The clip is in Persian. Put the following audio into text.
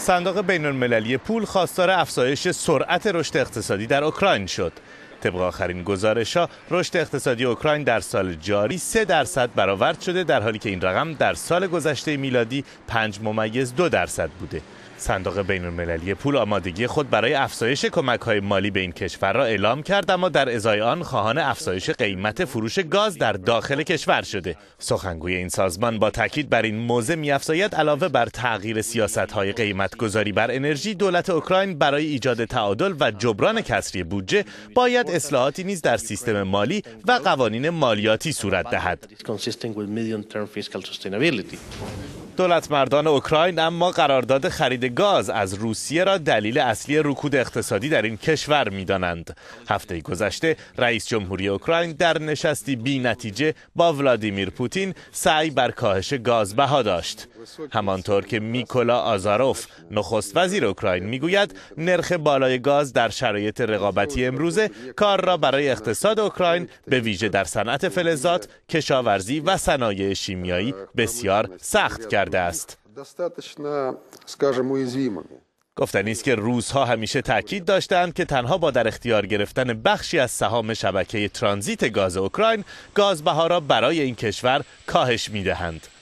صندوق بین المللی پول خواستار افزایش سرعت رشد اقتصادی در اوکراین شد طبق آخرین گزارش رشد اقتصادی اوکراین در سال جاری 3 درصد برآورد شده در حالی که این رقم در سال گذشته میلادی 5 ممیز 2 درصد بوده صندوق بین المللی پول آمادگی خود برای افزایش کمک های مالی به این کشور را اعلام کرد اما در ازای آن خواهان افزایش قیمت فروش گاز در داخل کشور شده سخنگوی این سازمان با تاکید بر این موضع میافزاید علاوه بر تغییر سیاست های قیمت گذاری بر انرژی دولت اوکراین برای ایجاد تعادل و جبران کسری بودجه باید اصلاحاتی نیز در سیستم مالی و قوانین مالیاتی صورت دهد. مردان اوکراین اما قرارداد خرید گاز از روسیه را دلیل اصلی رکود اقتصادی در این کشور دانند. هفته گذشته رئیس جمهوری اوکراین در نشستی بی نتیجه با ولادیمیر پوتین سعی بر کاهش گاز بها داشت. همانطور که میکولا آزاروف نخست وزیر اوکراین میگوید نرخ بالای گاز در شرایط رقابتی امروزه کار را برای اقتصاد اوکراین به ویژه در صنعت فلزات، کشاورزی و صنایع شیمیایی بسیار سخت کرد. کرده است که روزها همیشه تاکید داشتند که تنها با در اختیار گرفتن بخشی از سهام شبکه ترانزیت گاز اوکراین گازبها را برای این کشور کاهش میدهند